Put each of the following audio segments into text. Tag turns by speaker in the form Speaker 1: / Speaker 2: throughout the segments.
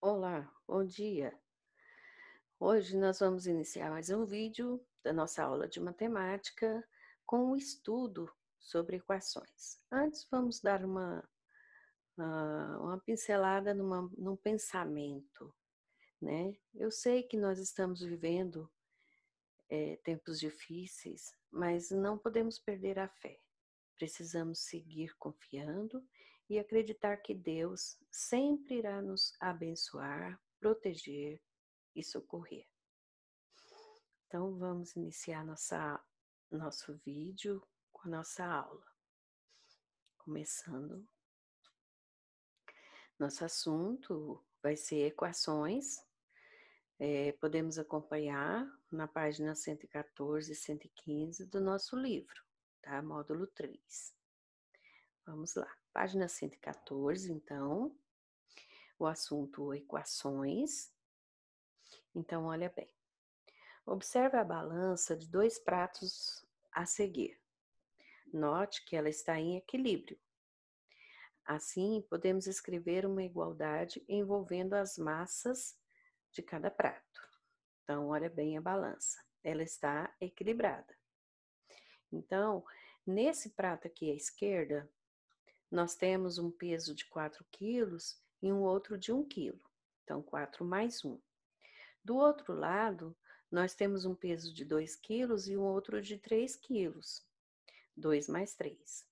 Speaker 1: Olá, bom dia! Hoje nós vamos iniciar mais um vídeo da nossa aula de matemática com o um estudo sobre equações. Antes vamos dar uma, ah, uma pincelada numa, num pensamento, né? Eu sei que nós estamos vivendo é, tempos difíceis, mas não podemos perder a fé. Precisamos seguir confiando e acreditar que Deus sempre irá nos abençoar, proteger e socorrer. Então vamos iniciar nossa nosso vídeo com a nossa aula. Começando. Nosso assunto vai ser equações. É, podemos acompanhar na página 114 e 115 do nosso livro, tá? Módulo 3. Vamos lá. Página 114, então, o assunto equações. Então, olha bem. Observe a balança de dois pratos a seguir. Note que ela está em equilíbrio. Assim, podemos escrever uma igualdade envolvendo as massas de cada prato. Então, olha bem a balança. Ela está equilibrada. Então, nesse prato aqui à esquerda, nós temos um peso de 4 quilos e um outro de 1 quilo, então 4 mais 1. Do outro lado, nós temos um peso de 2 quilos e um outro de 3 quilos, 2 mais 3.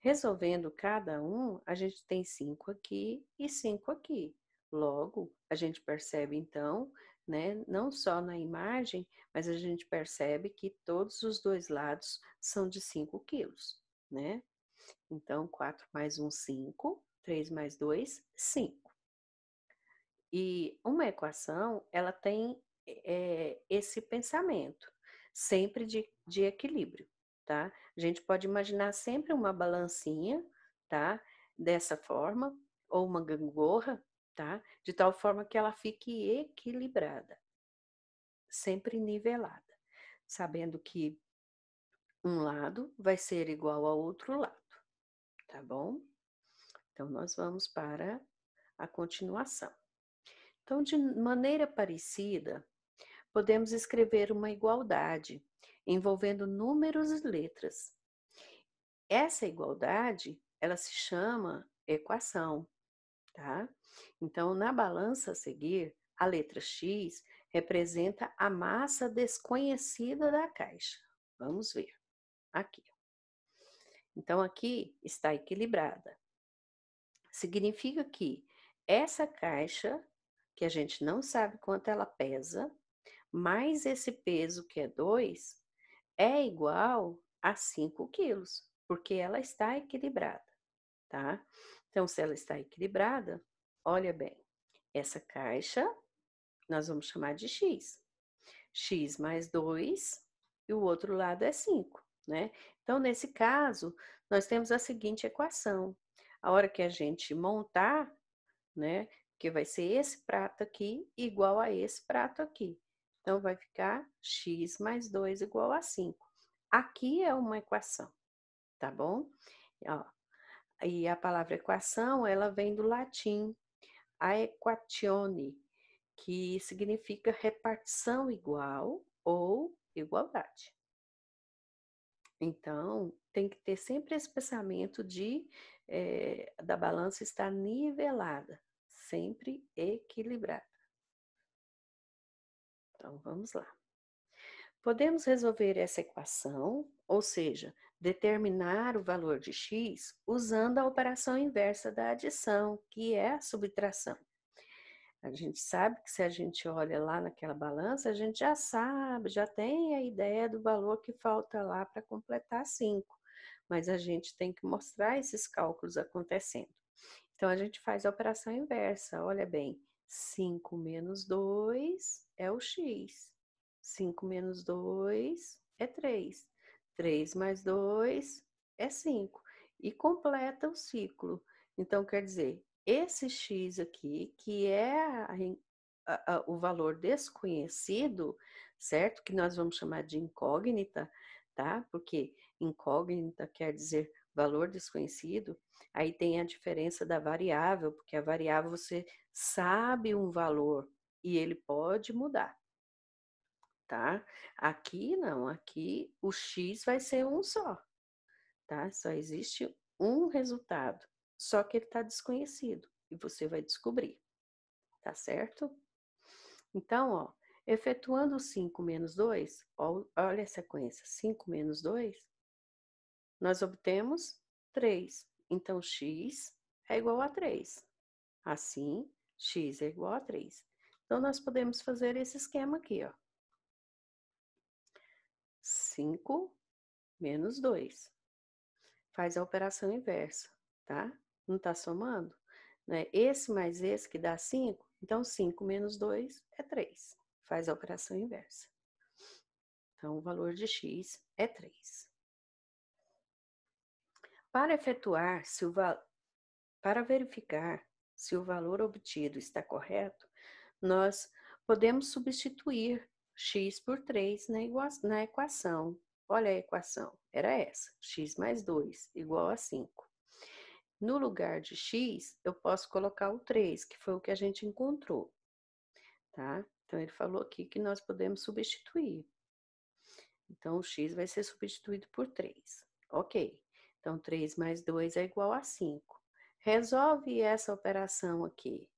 Speaker 1: Resolvendo cada um, a gente tem 5 aqui e 5 aqui. Logo, a gente percebe então, né, não só na imagem, mas a gente percebe que todos os dois lados são de 5 quilos, né? Então, 4 mais 1, 5. 3 mais 2, 5. E uma equação, ela tem é, esse pensamento, sempre de, de equilíbrio, tá? A gente pode imaginar sempre uma balancinha, tá? Dessa forma, ou uma gangorra, tá? De tal forma que ela fique equilibrada, sempre nivelada, sabendo que um lado vai ser igual ao outro lado tá bom? Então, nós vamos para a continuação. Então, de maneira parecida, podemos escrever uma igualdade envolvendo números e letras. Essa igualdade, ela se chama equação, tá? Então, na balança a seguir, a letra X representa a massa desconhecida da caixa. Vamos ver aqui. Então, aqui está equilibrada. Significa que essa caixa, que a gente não sabe quanto ela pesa, mais esse peso que é 2, é igual a 5 quilos, porque ela está equilibrada, tá? Então, se ela está equilibrada, olha bem, essa caixa nós vamos chamar de x. x mais 2 e o outro lado é 5, né? Então, nesse caso, nós temos a seguinte equação. A hora que a gente montar, né, que vai ser esse prato aqui igual a esse prato aqui. Então, vai ficar x mais 2 igual a 5. Aqui é uma equação, tá bom? Ó, e a palavra equação, ela vem do latim equatio,ne que significa repartição igual ou igualdade. Então, tem que ter sempre esse pensamento de é, da balança estar nivelada, sempre equilibrada. Então, vamos lá. Podemos resolver essa equação, ou seja, determinar o valor de x usando a operação inversa da adição, que é a subtração. A gente sabe que se a gente olha lá naquela balança, a gente já sabe, já tem a ideia do valor que falta lá para completar 5, mas a gente tem que mostrar esses cálculos acontecendo. Então a gente faz a operação inversa, olha bem, 5 menos 2 é o x, 5 menos 2 é 3, 3 mais 2 é 5, e completa o ciclo. Então, quer dizer, esse X aqui, que é a, a, a, o valor desconhecido, certo? Que nós vamos chamar de incógnita, tá? Porque incógnita quer dizer valor desconhecido. Aí tem a diferença da variável, porque a variável você sabe um valor e ele pode mudar, tá? Aqui não, aqui o x vai ser um só, tá? Só existe um resultado. Só que ele está desconhecido e você vai descobrir, tá certo? Então, ó, efetuando 5 menos 2, olha a sequência: 5 menos 2, nós obtemos 3. Então, x é igual a 3. Assim, x é igual a 3. Então, nós podemos fazer esse esquema aqui, ó. 5 menos 2. Faz a operação inversa, tá? Não está somando? Né? Esse mais esse que dá 5, então 5 menos 2 é 3. Faz a operação inversa. Então, o valor de x é 3. Para efetuar, se o val... para verificar se o valor obtido está correto, nós podemos substituir x por 3 na, igua... na equação. Olha a equação, era essa, x mais 2 igual a 5. No lugar de x, eu posso colocar o 3, que foi o que a gente encontrou, tá? Então, ele falou aqui que nós podemos substituir. Então, o x vai ser substituído por 3. Ok. Então, 3 mais 2 é igual a 5. Resolve essa operação aqui.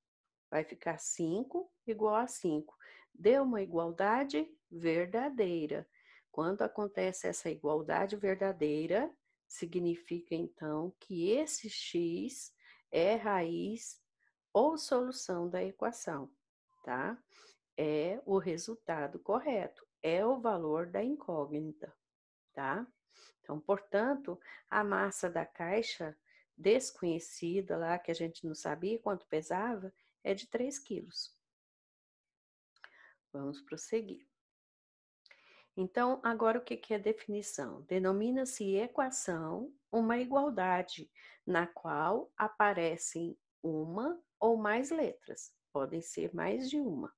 Speaker 1: Vai ficar 5 igual a 5. Deu uma igualdade verdadeira. Quando acontece essa igualdade verdadeira, Significa, então, que esse x é raiz ou solução da equação, tá? É o resultado correto, é o valor da incógnita, tá? Então, portanto, a massa da caixa desconhecida lá, que a gente não sabia quanto pesava, é de 3 quilos. Vamos prosseguir. Então, agora o que é definição? Denomina-se equação uma igualdade na qual aparecem uma ou mais letras, podem ser mais de uma.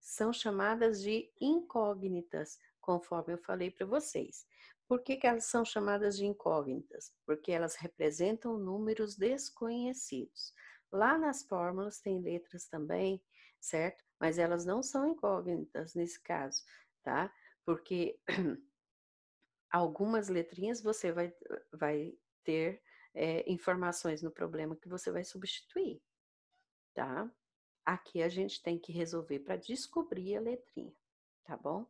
Speaker 1: São chamadas de incógnitas, conforme eu falei para vocês. Por que, que, elas são chamadas de incógnitas? Porque elas representam números desconhecidos. Lá nas fórmulas tem letras também, certo? Mas elas não são incógnitas nesse caso, tá? porque algumas letrinhas você vai, vai ter é, informações no problema que você vai substituir, tá? Aqui a gente tem que resolver para descobrir a letrinha, tá bom?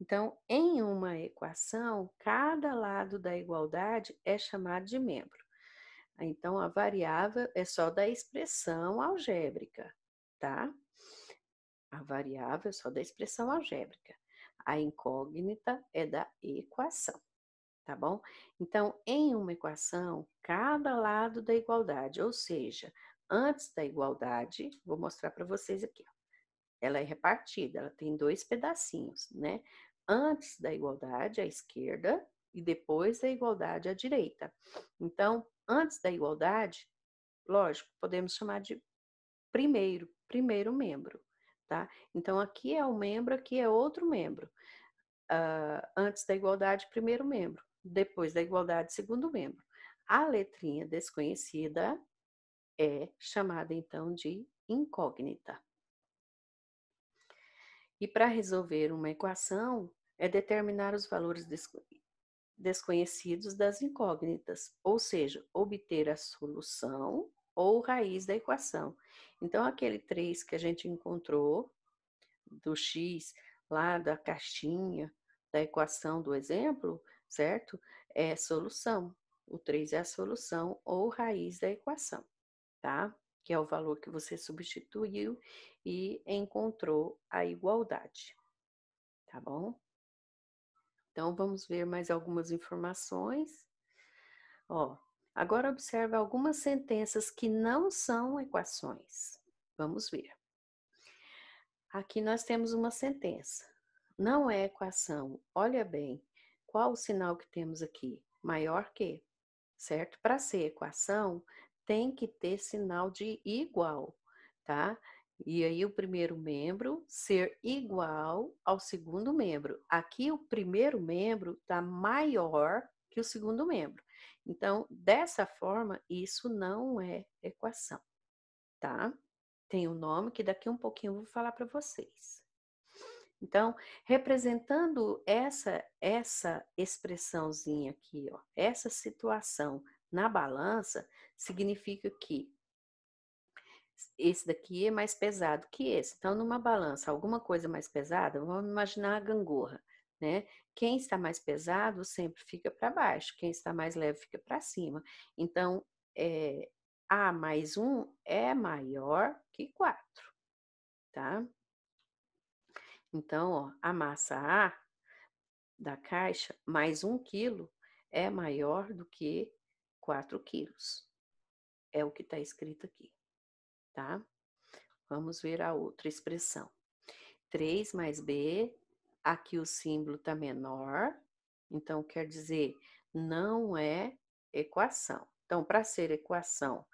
Speaker 1: Então, em uma equação, cada lado da igualdade é chamado de membro. Então, a variável é só da expressão algébrica, tá? A variável é só da expressão algébrica. A incógnita é da equação, tá bom? Então, em uma equação, cada lado da igualdade, ou seja, antes da igualdade, vou mostrar para vocês aqui, ó. ela é repartida, ela tem dois pedacinhos, né? Antes da igualdade, à esquerda, e depois da igualdade à direita. Então, antes da igualdade, lógico, podemos chamar de primeiro, primeiro membro tá? Então, aqui é um membro, aqui é outro membro. Uh, antes da igualdade, primeiro membro. Depois da igualdade, segundo membro. A letrinha desconhecida é chamada, então, de incógnita. E para resolver uma equação, é determinar os valores desconhecidos das incógnitas, ou seja, obter a solução ou raiz da equação. Então, aquele 3 que a gente encontrou, do x, lá da caixinha da equação do exemplo, certo? É solução. O 3 é a solução ou raiz da equação, tá? Que é o valor que você substituiu e encontrou a igualdade, tá bom? Então, vamos ver mais algumas informações. Ó, Agora observe algumas sentenças que não são equações. Vamos ver. Aqui nós temos uma sentença. Não é equação. Olha bem, qual o sinal que temos aqui? Maior que, certo? Para ser equação, tem que ter sinal de igual, tá? E aí o primeiro membro ser igual ao segundo membro. Aqui o primeiro membro está maior que o segundo membro. Então, dessa forma, isso não é equação, tá? Tem um nome que daqui um pouquinho eu vou falar para vocês. Então, representando essa essa expressãozinha aqui, ó, essa situação na balança, significa que esse daqui é mais pesado que esse. Então, numa balança, alguma coisa mais pesada, vamos imaginar a gangorra né? Quem está mais pesado sempre fica para baixo, quem está mais leve fica para cima. Então, é, A mais 1 é maior que 4, tá? Então, ó, a massa A da caixa mais 1 quilo é maior do que 4 quilos. É o que está escrito aqui, tá? Vamos ver a outra expressão. 3 mais B Aqui o símbolo está menor, então quer dizer, não é equação. Então, para ser equação,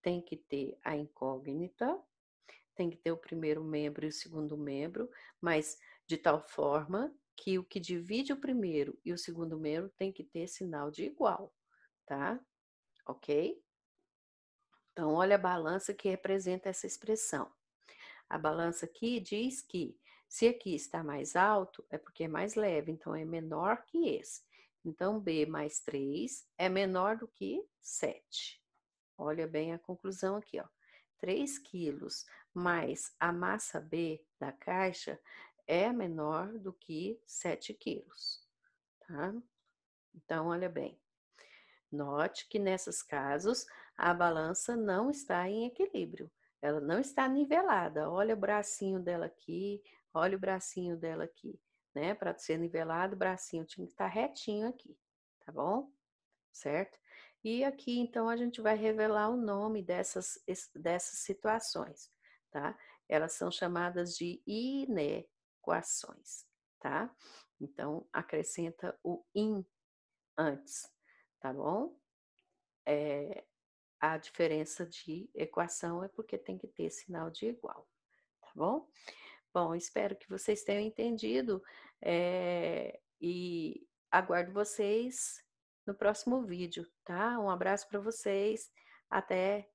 Speaker 1: tem que ter a incógnita, tem que ter o primeiro membro e o segundo membro, mas de tal forma que o que divide o primeiro e o segundo membro tem que ter sinal de igual, tá? Ok? Então, olha a balança que representa essa expressão. A balança aqui diz que se aqui está mais alto, é porque é mais leve, então é menor que esse. Então, B mais 3 é menor do que 7. Olha bem a conclusão aqui, ó. 3 quilos mais a massa B da caixa é menor do que 7 quilos, tá? Então, olha bem. Note que nesses casos a balança não está em equilíbrio, ela não está nivelada. Olha o bracinho dela aqui, Olha o bracinho dela aqui, né? Para ser nivelado, o bracinho tinha que estar tá retinho aqui, tá bom? Certo? E aqui, então, a gente vai revelar o nome dessas, dessas situações, tá? Elas são chamadas de inequações, tá? Então, acrescenta o in antes, tá bom? É, a diferença de equação é porque tem que ter sinal de igual, tá bom? Bom, espero que vocês tenham entendido é, e aguardo vocês no próximo vídeo, tá? Um abraço para vocês, até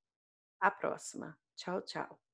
Speaker 1: a próxima. Tchau, tchau.